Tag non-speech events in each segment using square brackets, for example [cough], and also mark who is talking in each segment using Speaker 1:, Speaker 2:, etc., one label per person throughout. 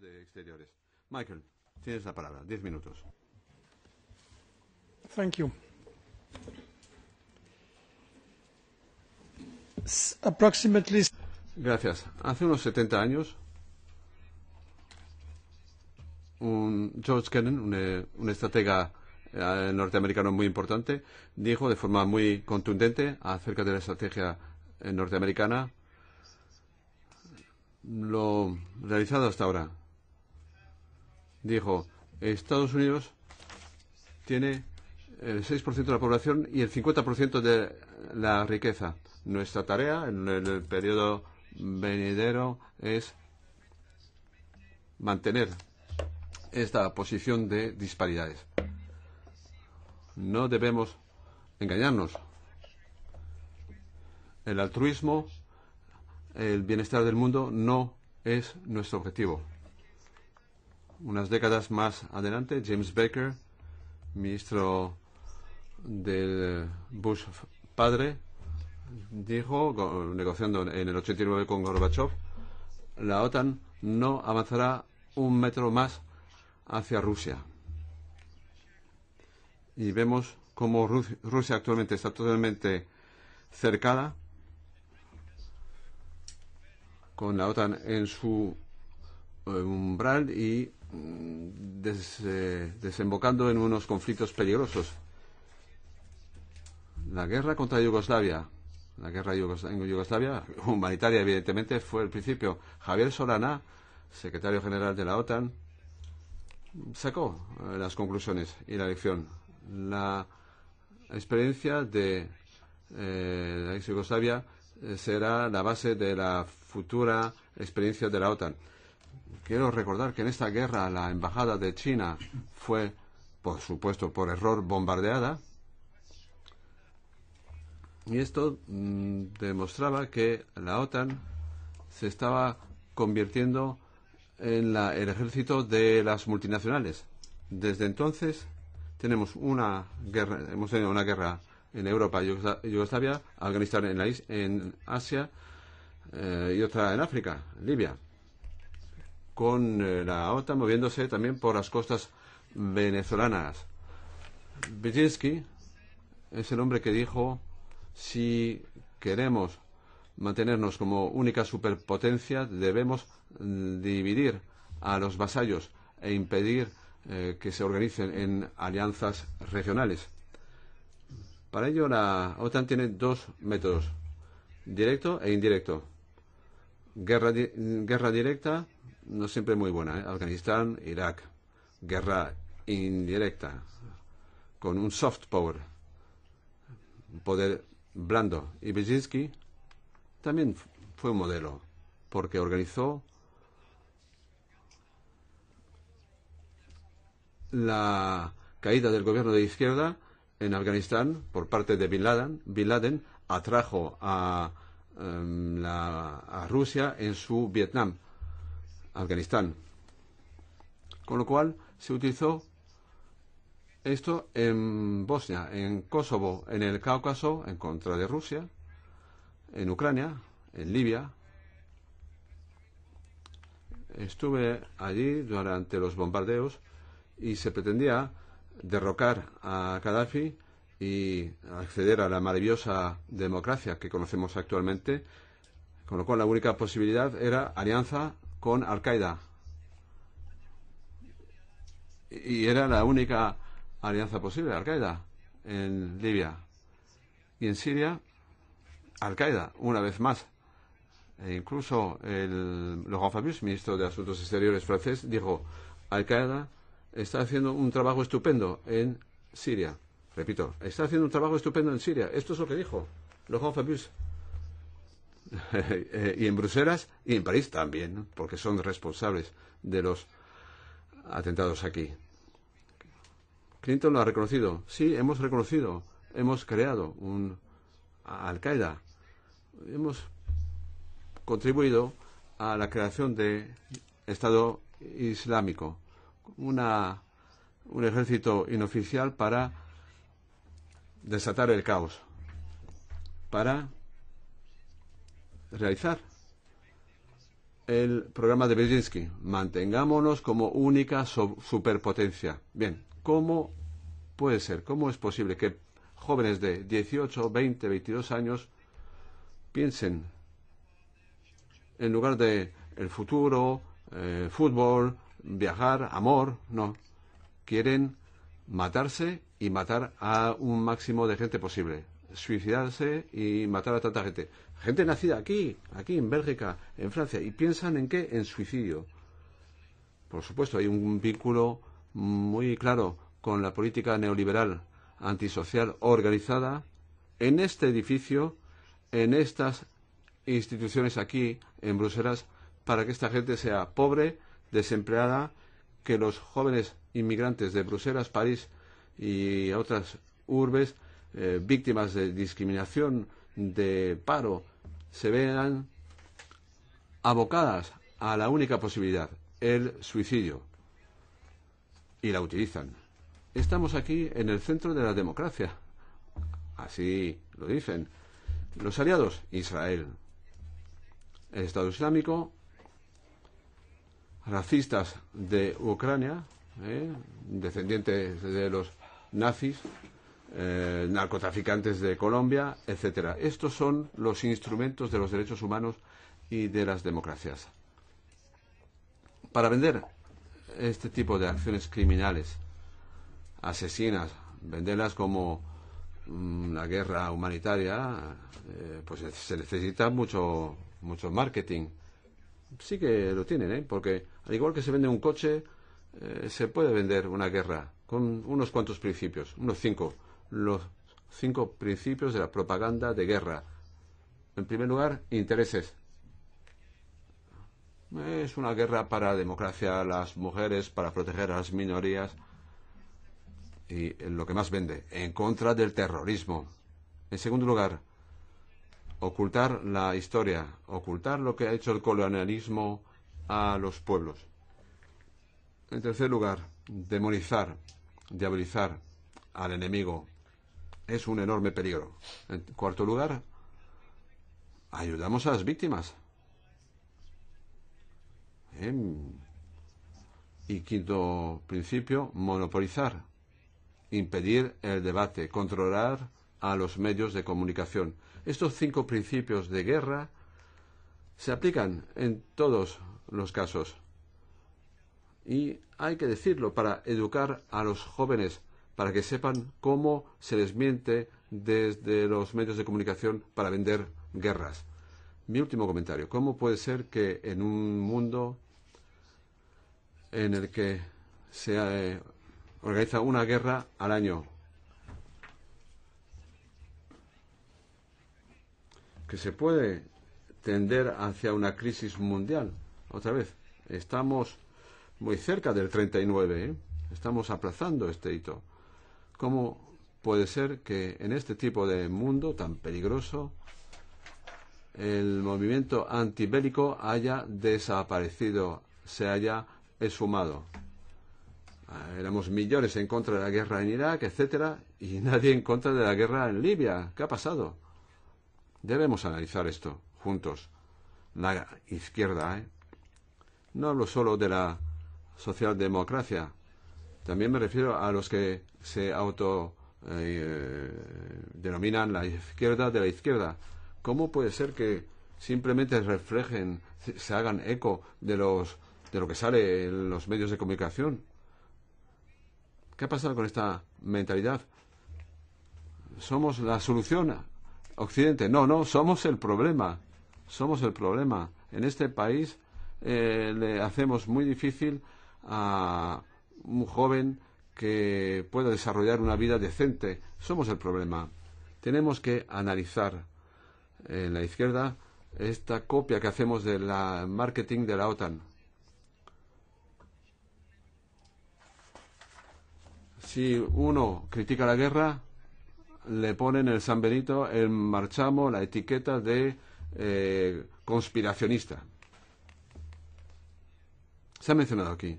Speaker 1: de exteriores. Michael, tienes la palabra. Diez minutos. Gracias. Hace unos 70 años, un George Kennan, un, eh, estratega eh, norteamericano muy importante, dijo de forma muy contundente acerca de la estrategia eh, norteamericana lo realizado hasta ahora dijo, Estados Unidos tiene el 6% de la población y el 50% de la riqueza. Nuestra tarea en el periodo venidero es mantener esta posición de disparidades. No debemos engañarnos. El altruismo, el bienestar del mundo no es nuestro objetivo unas décadas más adelante, James Baker, ministro del Bush padre, dijo, negociando en el 89 con Gorbachev, la OTAN no avanzará un metro más hacia Rusia. Y vemos cómo Rusia actualmente está totalmente cercada con la OTAN en su eh, umbral y Mm, eh, desembocando en unos conflictos peligrosos. La guerra contra Yugoslavia, la guerra en Yugoslavia, [laughs] humanitaria evidentemente, fue el principio. Javier Solana, secretario general de la OTAN, sacó eh, las conclusiones y la lección. La experiencia de eh, la ex Yugoslavia será la base de la futura experiencia de la OTAN quiero recordar que en esta guerra la embajada de China fue, por supuesto, por error bombardeada. Y esto mm, demostraba que la OTAN se estaba convirtiendo en el ejército de las multinacionales. Desde entonces tenemos una guerra, hemos tenido una guerra en Europa, Yugoslavia, Afganistán en, Asia eh, y otra en África, Libia con eh, la OTAN moviéndose también por las costas venezolanas. Vizinski es el hombre que dijo si queremos mantenernos como única superpotencia debemos mm, dividir a los vasallos e impedir eh, que se organicen en alianzas regionales. Para ello la OTAN tiene dos métodos, directo e indirecto. guerra directa no siempre muy buena. ¿eh? Afganistán, Irak, guerra indirecta, con un soft power, un poder blando. Y Brzezinski también fue un modelo, porque organizó la caída del gobierno de izquierda en Afganistán por parte de Bin Laden. Bin Laden atrajo a, em, a Rusia en su Vietnam Afganistán. Con lo cual se utilizó esto en Bosnia, en Kosovo, en el Cáucaso, en contra de Rusia, en Ucrania, en Libia. Estuve allí durante los bombardeos y se pretendía derrocar a Gaddafi y acceder a la maravillosa democracia que conocemos actualmente, con lo cual la única posibilidad era alianza con Al Qaeda. Y era la única alianza posible, Al Qaeda, en Libia. Y en Siria, Al Qaeda, una vez más. E incluso el Laurent Fabius, ministro de Asuntos Exteriores francés, dijo, Al Qaeda está haciendo un trabajo estupendo en Siria. Repito, está haciendo un trabajo estupendo en Siria. Esto es lo que dijo Laurent Fabius [laughs] y en Bruselas y en París también, porque son responsables de los atentados aquí. Clinton lo ha reconocido. Sí, hemos reconocido, hemos creado un Al-Qaeda. Hemos contribuido a la creación de Estado Islámico, una, un ejército inoficial para desatar el caos, para realizar el programa de Brzezinski. Mantengámonos como única superpotencia. Bien, ¿cómo puede ser? ¿Cómo es posible que jóvenes de 18, 20, 22 años piensen en lugar de el futuro, eh, fútbol, viajar, amor? No. Quieren matarse y matar a un máximo de gente posible suicidarse y matar a tanta gente. Gente nacida aquí, aquí en Bélgica, en Francia, y piensan en qué? En suicidio. Por supuesto, hay un vínculo muy claro con la política neoliberal, antisocial, organizada en este edificio, en estas instituciones aquí en Bruselas, para que esta gente sea pobre, desempleada, que los jóvenes inmigrantes de Bruselas, París y otras urbes eh, víctimas de discriminación, de paro, se vean abocadas a la única posibilidad, el suicidio. Y la utilizan. Estamos aquí en el centro de la democracia. Así lo dicen. Los aliados, Israel, el Estado Islámico, racistas de Ucrania, ¿eh? descendientes de los nazis, eh, narcotraficantes de Colombia, etcétera. Estos son los instrumentos de los derechos humanos y de las democracias. Para vender este tipo de acciones criminales, asesinas, venderlas como una mm, guerra humanitaria, eh, pues se necesita mucho, mucho marketing. Sí que lo tienen, ¿eh? porque al igual que se vende un coche, eh, se puede vender una guerra con unos cuantos principios, unos cinco los cinco principios de la propaganda de guerra. En primer lugar, intereses. Es una guerra para democracia, las mujeres, para proteger a las minorías y lo que más vende, en contra del terrorismo. En segundo lugar, ocultar la historia, ocultar lo que ha hecho el colonialismo a los pueblos. En tercer lugar, demonizar, diabolizar al enemigo, es un enorme peligro. En cuarto lugar, ayudamos a las víctimas. Em. Y quinto principio, monopolizar, impedir el debate, controlar a los medios de comunicación. Estos cinco principios de guerra se aplican en todos los casos. Y hay que decirlo para educar a los jóvenes para que sepan cómo se les miente desde los medios de comunicación para vender guerras. Mi último comentario. ¿Cómo puede ser que en un mundo en el que se eh, organiza una guerra al año, que se puede tender hacia una crisis mundial? Otra vez, estamos muy cerca del 39, ¿eh? estamos aplazando este hito. ¿Cómo puede ser que en este tipo de mundo tan peligroso el movimiento antibélico haya desaparecido, se haya esfumado? Ah, éramos millones en contra de la guerra en Irak, etcétera, y [laughs] nadie en contra de la guerra en Libia. ¿Qué ha pasado? Debemos analizar esto juntos. La izquierda, ¿eh? No hablo solo de la socialdemocracia, también me refiero a los que se auto eh, denominan la izquierda de la izquierda. ¿Cómo puede ser que simplemente reflejen, se hagan eco de los de lo que sale en los medios de comunicación? ¿Qué ha pasado con esta mentalidad? Somos la solución Occidente. No, no, somos el problema. Somos el problema. En este país eh, le hacemos muy difícil a un joven que pueda desarrollar una vida decente. Somos el problema. Tenemos que analizar eh, en la izquierda esta copia que hacemos del marketing de la OTAN. Si uno critica la guerra, le ponen el San Benito, el marchamo, la etiqueta de eh, conspiracionista. Se ha mencionado aquí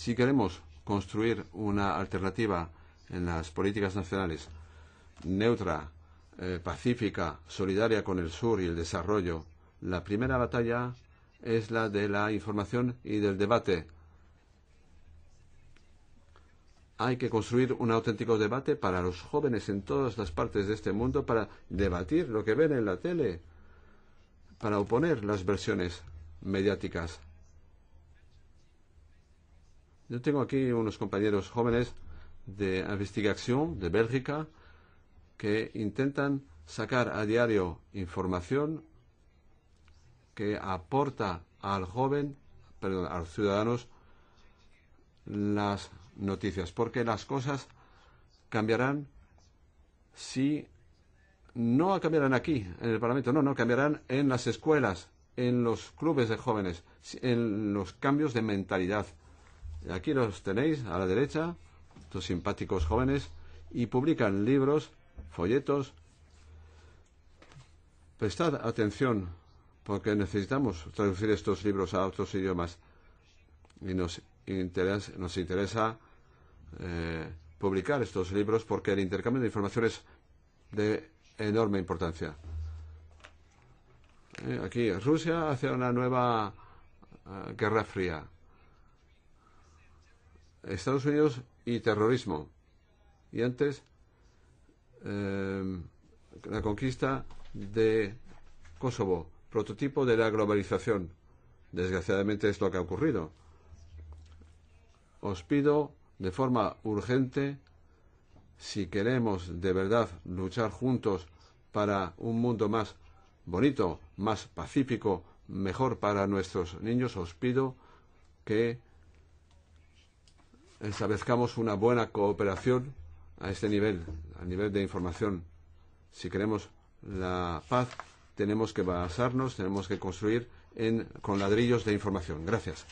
Speaker 1: si queremos construir una alternativa en las políticas nacionales neutra, eh, pacífica, solidaria con el sur y el desarrollo, la primera batalla es la de la información y del debate. Hay que construir un auténtico debate para los jóvenes en todas las partes de este mundo para debatir lo que ven en la tele, para oponer las versiones mediáticas. Yo tengo aquí unos compañeros jóvenes de investigación de Bélgica que intentan sacar a diario información que aporta al joven, perdón, a los ciudadanos las noticias, porque las cosas cambiarán si no cambiarán aquí, en el Parlamento, no, no, cambiarán en las escuelas, en los clubes de jóvenes, en los cambios de mentalidad Aquí los tenéis a la derecha, estos simpáticos jóvenes, y publican libros, folletos. Prestad atención, porque necesitamos traducir estos libros a otros idiomas. Y nos interesa, eh, publicar estos libros porque el intercambio de información es de enorme importancia. Eh, aquí Rusia hace una nueva eh, guerra fría. Estados Unidos y terrorismo. Y antes, em, la conquista de Kosovo, prototipo de la globalización. Desgraciadamente es lo que ha ocurrido. Os pido de forma urgente, si queremos de verdad luchar juntos para un mundo más bonito, más pacífico, mejor para nuestros niños, os pido que establezcamos una buena cooperación a este nivel, a nivel de información. Si queremos la paz, tenemos que basarnos, tenemos que construir con ladrillos de información. Gracias.